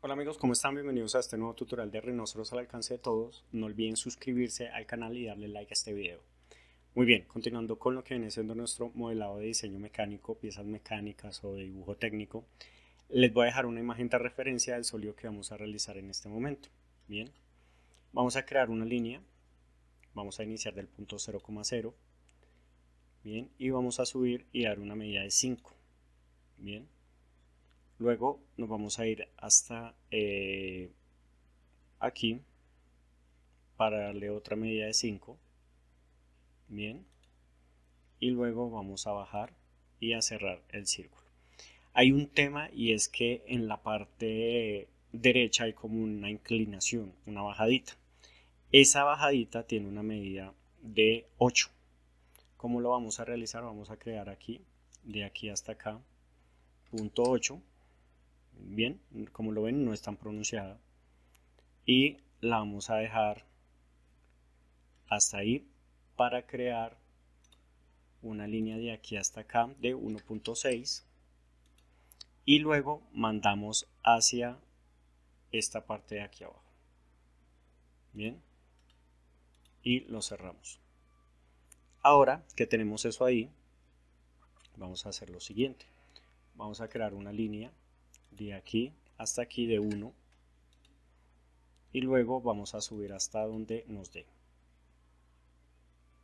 Hola amigos, ¿cómo están? Bienvenidos a este nuevo tutorial de Rinoceros al alcance de todos. No olviden suscribirse al canal y darle like a este video. Muy bien, continuando con lo que viene siendo nuestro modelado de diseño mecánico, piezas mecánicas o de dibujo técnico, les voy a dejar una imagen de referencia del sólido que vamos a realizar en este momento. Bien, vamos a crear una línea Vamos a iniciar del punto 0,0. Bien, y vamos a subir y dar una medida de 5. Bien. Luego nos vamos a ir hasta eh, aquí para darle otra medida de 5. Bien. Y luego vamos a bajar y a cerrar el círculo. Hay un tema y es que en la parte derecha hay como una inclinación, una bajadita. Esa bajadita tiene una medida de 8. ¿Cómo lo vamos a realizar? Vamos a crear aquí, de aquí hasta acá, punto 8. Bien, como lo ven, no es tan pronunciada. Y la vamos a dejar hasta ahí para crear una línea de aquí hasta acá de 1.6 y luego mandamos hacia esta parte de aquí abajo. Bien y lo cerramos. Ahora que tenemos eso ahí, vamos a hacer lo siguiente. Vamos a crear una línea de aquí hasta aquí de 1 y luego vamos a subir hasta donde nos dé.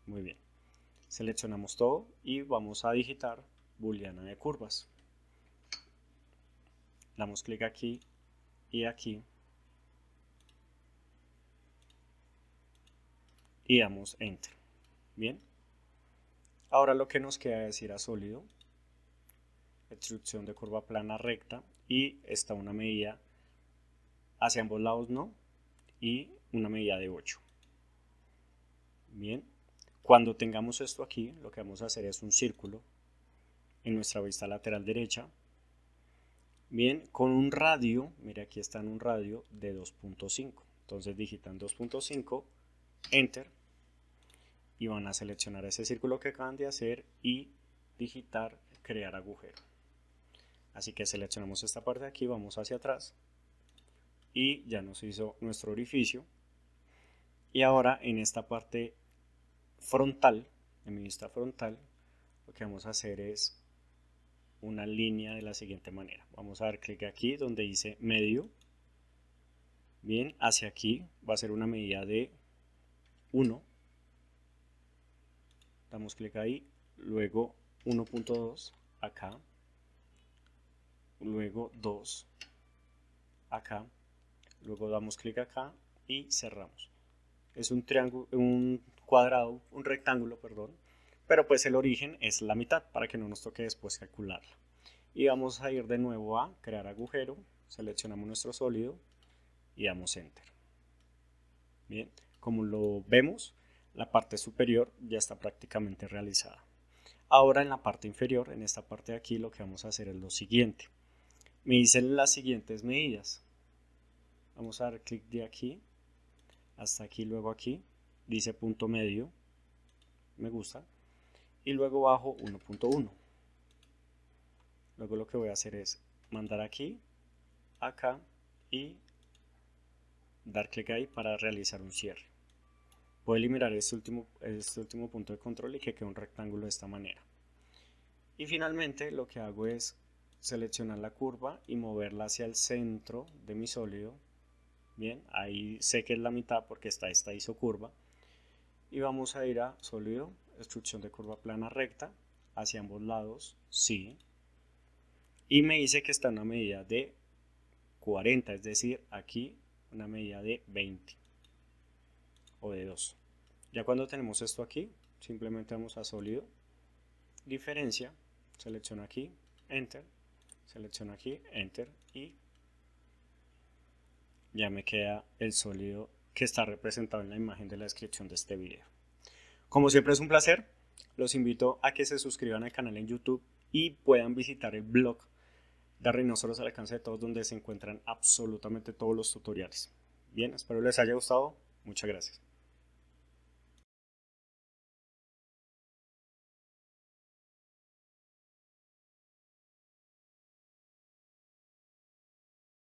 Muy bien. Seleccionamos todo y vamos a digitar booleana de curvas. Damos clic aquí y aquí y damos enter. Bien. Ahora lo que nos queda es ir a sólido, extrusión de curva plana recta y está una medida hacia ambos lados no y una medida de 8. Bien. Cuando tengamos esto aquí, lo que vamos a hacer es un círculo en nuestra vista lateral derecha. Bien, con un radio, mire aquí está en un radio de 2.5. Entonces digitan 2.5, enter, y van a seleccionar ese círculo que acaban de hacer y digitar crear agujero. Así que seleccionamos esta parte de aquí, vamos hacia atrás y ya nos hizo nuestro orificio. Y ahora en esta parte frontal, en mi vista frontal, lo que vamos a hacer es una línea de la siguiente manera. Vamos a dar clic aquí donde dice medio. Bien, hacia aquí va a ser una medida de 1 damos clic ahí, luego 1.2 acá, luego 2 acá, luego damos clic acá y cerramos. Es un triángulo, un cuadrado, un rectángulo, perdón, pero pues el origen es la mitad para que no nos toque después calcularla. Y vamos a ir de nuevo a crear agujero, seleccionamos nuestro sólido y damos enter. Bien, como lo vemos, la parte superior ya está prácticamente realizada. Ahora en la parte inferior, en esta parte de aquí, lo que vamos a hacer es lo siguiente. Me dicen las siguientes medidas. Vamos a dar clic de aquí hasta aquí, luego aquí. Dice punto medio. Me gusta. Y luego bajo 1.1. Luego lo que voy a hacer es mandar aquí, acá y dar clic ahí para realizar un cierre. Voy a eliminar este último, este último punto de control y que quede un rectángulo de esta manera. Y finalmente lo que hago es seleccionar la curva y moverla hacia el centro de mi sólido. Bien, ahí sé que es la mitad porque está esta isocurva. Y vamos a ir a sólido, destrucción de curva plana recta, hacia ambos lados, sí. Y me dice que está en una medida de 40, es decir, aquí una medida de 20 o de Ya cuando tenemos esto aquí, simplemente vamos a sólido, diferencia, selecciono aquí, enter, selecciono aquí, enter y ya me queda el sólido que está representado en la imagen de la descripción de este video. Como siempre es un placer, los invito a que se suscriban al canal en YouTube y puedan visitar el blog de Rinoceros al alcance de todos donde se encuentran absolutamente todos los tutoriales. Bien, espero les haya gustado. Muchas gracias.